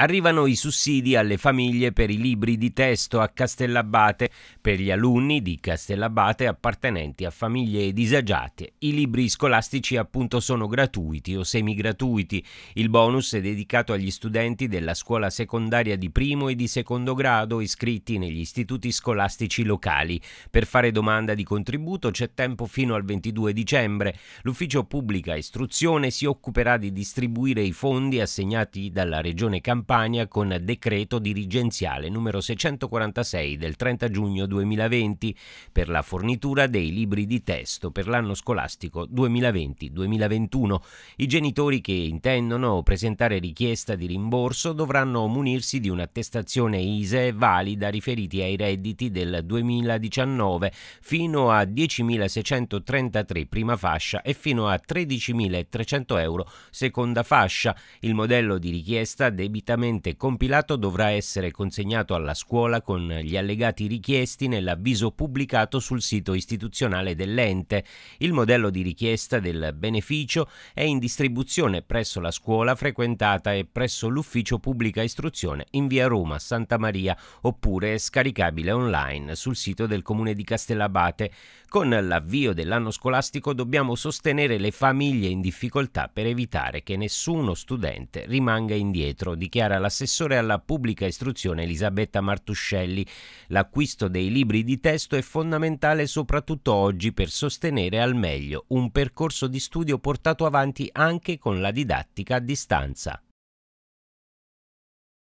Arrivano i sussidi alle famiglie per i libri di testo a Castellabate, per gli alunni di Castellabate appartenenti a famiglie disagiate. I libri scolastici appunto sono gratuiti o semigratuiti. Il bonus è dedicato agli studenti della scuola secondaria di primo e di secondo grado iscritti negli istituti scolastici locali. Per fare domanda di contributo c'è tempo fino al 22 dicembre. L'ufficio pubblica istruzione si occuperà di distribuire i fondi assegnati dalla Regione Campania Campania con decreto dirigenziale numero 646 del 30 giugno 2020 per la fornitura dei libri di testo per l'anno scolastico 2020-2021. I genitori che intendono presentare richiesta di rimborso dovranno munirsi di un'attestazione ISE valida riferiti ai redditi del 2019 fino a 10.633 prima fascia e fino a 13.300 euro seconda fascia. Il modello di richiesta debita completamente compilato dovrà essere consegnato alla scuola con gli allegati richiesti nell'avviso pubblicato sul sito istituzionale dell'ente. Il modello di richiesta del beneficio è in distribuzione presso la scuola frequentata e presso l'ufficio pubblica istruzione in via Roma Santa Maria oppure scaricabile online sul sito del comune di Castellabate. Con l'avvio dell'anno scolastico dobbiamo sostenere le famiglie in difficoltà per evitare che nessuno studente rimanga indietro, dichiara dichiara l'assessore alla pubblica istruzione Elisabetta Martuscelli. L'acquisto dei libri di testo è fondamentale soprattutto oggi per sostenere al meglio un percorso di studio portato avanti anche con la didattica a distanza.